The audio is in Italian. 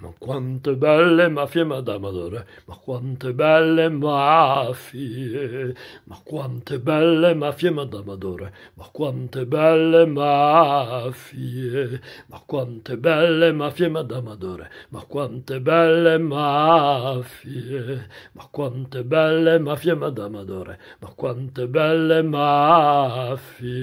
Ma quante belle mafie, Madame ma quante belle mafie, ma quante belle mafie, Madame ma quante belle mafie, ma quante belle mafie, Madame ma quante belle mafie, ma quante belle mafie, Madame ma quante belle mafie.